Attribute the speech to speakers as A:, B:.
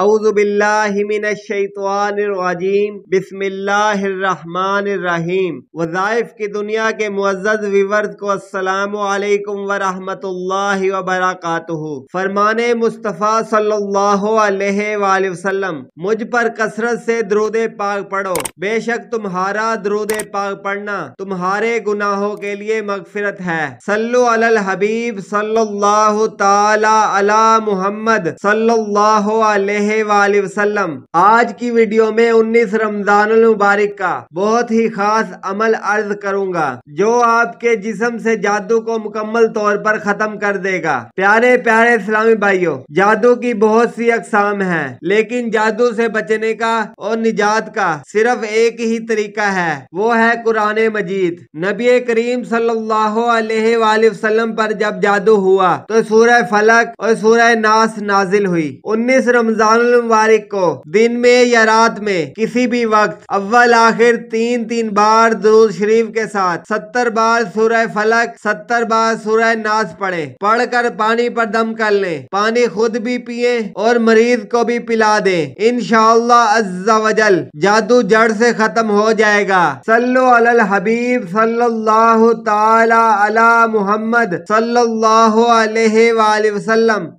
A: अउज़बिल्लाशैतवानरजीम बिसमीम वज़ाइफ को असलकम वरहमल वबरक फरमान मुस्तफ़ा मुझ पर कसरत से द्रोद पाक पढ़ो बेशक तुम्हारा द्रोद पाक पढ़ना तुम्हारे गुनाहों के लिए मगफरत है सल्लु अलल हबीब सल्लल्लाहु ताला अला मोहम्मद सल्लल्लाहु वसल्लम आज की वीडियो में 19 रमजान मुबारक का बहुत ही खास अमल अर्ज करूंगा जो आपके जिस्म से जादू को मुकम्मल तौर पर खत्म कर देगा प्यारे प्यारे इस्लामी भाइयों जादू की बहुत सी अकसाम है लेकिन जादू से बचने का और निजात का सिर्फ एक ही तरीका है वो है कुरान मजीद नबी करीम सल्लाम पर जब जादू हुआ तो सूरह फलक और सूर्य नास नाजिल हुई उन्नीस रमजान रमजानुल मुबारक को दिन में या रात में किसी भी वक्त अव्वल आखिर तीन तीन बार दरूद शरीफ के साथ सत्तर बार सूरह फलक सत्तर बार सूरह नाज पढ़े पढ़ कर पानी पर दम कर ले पानी खुद भी पिए और मरीज को भी पिला दे इन वजल जादू जड़ से खत्म हो जाएगा सल्लो अल हबीब सल्लल्लाहु ताला अला मोहम्मद सल्लल्लाहु अलैहि वसल्लम